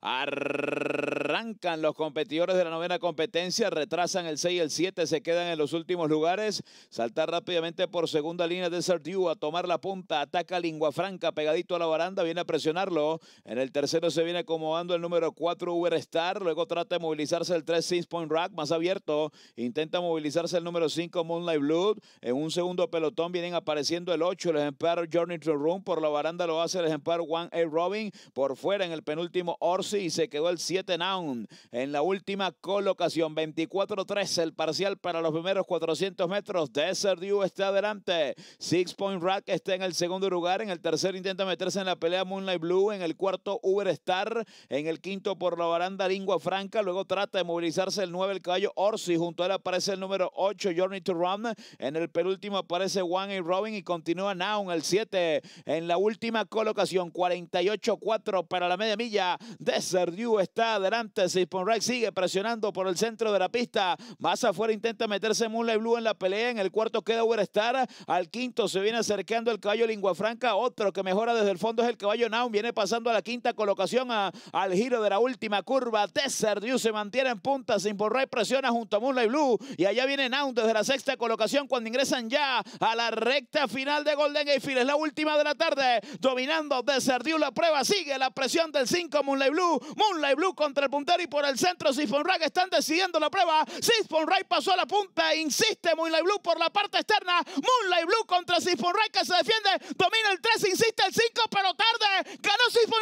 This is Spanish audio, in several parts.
Arrancan los competidores de la novena competencia, retrasan el 6 y el 7, se quedan en los últimos lugares. Saltar rápidamente por segunda línea de Sardiu a tomar la punta, ataca Lingua Franca pegadito a la baranda, viene a presionarlo. En el tercero se viene acomodando el número 4 Uber Star, luego trata de movilizarse el 3 Six Point Rack, más abierto, intenta movilizarse el número 5 Moonlight Blood. En un segundo pelotón vienen apareciendo el 8, el ejemplar Journey to Room, por la baranda lo hace el ejemplar One A Robin, por fuera en el penúltimo Ors y se quedó el 7 Now en la última colocación. 24-13 el parcial para los primeros 400 metros. Desert Dew está adelante. Six Point Rack está en el segundo lugar. En el tercer intenta meterse en la pelea Moonlight Blue. En el cuarto Uber Star. En el quinto por la baranda Lingua Franca. Luego trata de movilizarse el 9 el caballo Orsi. Junto a él aparece el número 8 Journey to Run. En el penúltimo aparece One y Robin y continúa Noun el 7 en la última colocación. 48-4 para la media milla. De César está está adelante, Rai sigue presionando por el centro de la pista. Más afuera intenta meterse Moonlight Blue en la pelea. En el cuarto queda Overstar. Al quinto se viene acercando el caballo Lingua Franca. Otro que mejora desde el fondo es el caballo Naum. Viene pasando a la quinta colocación al giro de la última curva. César se mantiene en punta. rey presiona junto a Moonlight Blue. Y allá viene Naum desde la sexta colocación cuando ingresan ya a la recta final de Golden Gate Es la última de la tarde. Dominando de la prueba. Sigue la presión del 5 Moonlight Blue. Moonlight Blue contra el puntero y por el centro Siphon Rack están decidiendo la prueba. Siphon Ray pasó a la punta, insiste Moonlight Blue por la parte externa. Moonlight Blue contra Siphon Ray que se defiende, domina el 3, insiste el 5, pero tarde. Ganó Siphon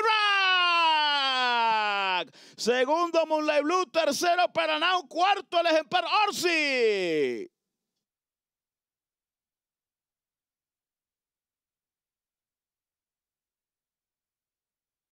Segundo Moonlight Blue, tercero Now cuarto el Ejemplo Orsi.